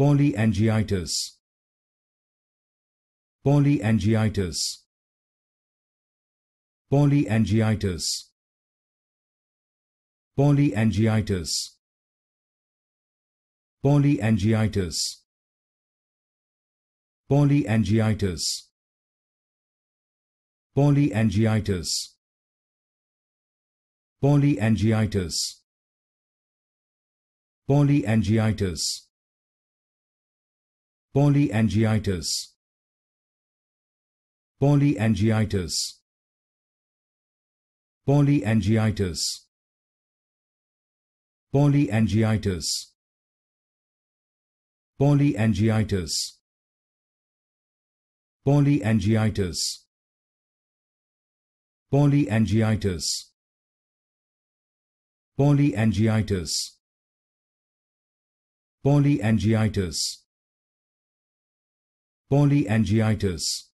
polyangiitis polyangiitis polyangiitis polyangiitis polyangiitis polyangiitis polyangiitis polyangiitis polyangiitis polyangiitis polyangiitis polyangiitis polyangiitis polyangiitis polyangiitis polyangiitis polyangiitis polyangiitis polyangiitis.